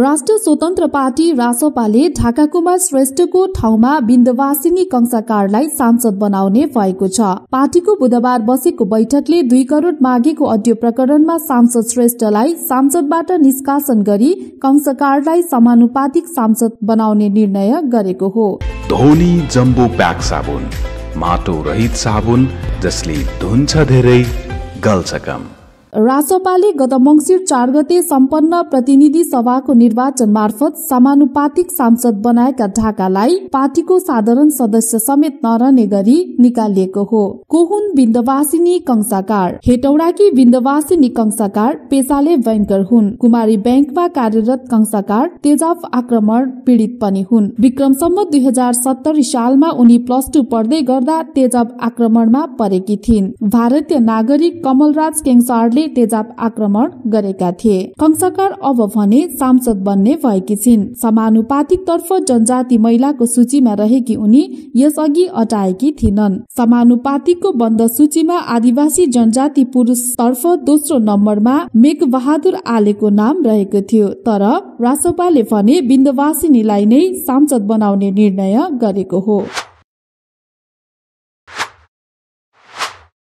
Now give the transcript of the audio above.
राष्ट्रिय स्वतन्त्र पार्टी रासपाले कुमार श्रेष्ठको ठाउँमा विन्दवासिनी कंसाकारलाई सांसद बनाउने भएको छ पार्टीको बुधबार बसेको बैठकले दुई करोड़ मागेको अडियो प्रकरणमा सांसद श्रेष्ठलाई सांसदबाट निष्कासन गरी कंसाकारलाई समानुपातिक सांसद बनाउने निर्णय गरेको हो धोनी जम्बो प्याक साबुन माटो रहित साबुन जसले धुन्छ धेरै गल्छ कम रासपाले गत मङ्सिर चार गते सम्पन्न प्रतिनिधि सभाको निर्वाचन मार्फत समानुपातिक सांसद बनाएका ढाकालाई पार्टीको साधारण सदस्य समेत नरहने गरी निकालिएको हो कोहुन विन्दवासिनी कंसाकार हेटौडाकी विन्दवासिनी कंसाकार पेसाले बैंकर हुन् कुमारी ब्याङ्कमा कार्यरत कंसाकार तेजाब आक्रमण पीड़ित पनि हुन् विक्रमसम्म दुई हजार सत्तरी सालमा उनी प्लस टू पढ्दै गर्दा तेजाब आक्रमणमा परेकी थिइन् भारतीय नागरिक कमलराज केङसारले तेजाब आक्रमण गरेका थिए कंसकार अब भने सांसद बन्ने भएकी छिन् समानुपातिक तर्फ जनजाति महिलाको सूचीमा रहेकी उनी यसअघि अटाएकी थिएनन् समानुपातिकको बन्द सूचीमा आदिवासी जनजाति पुरुष तर्फ दोस्रो नम्बरमा मेघ बहादुर आलेको नाम रहेको थियो तर रासोपाले भने बिन्दवासिनीलाई नै सांसद बनाउने निर्णय गरेको हो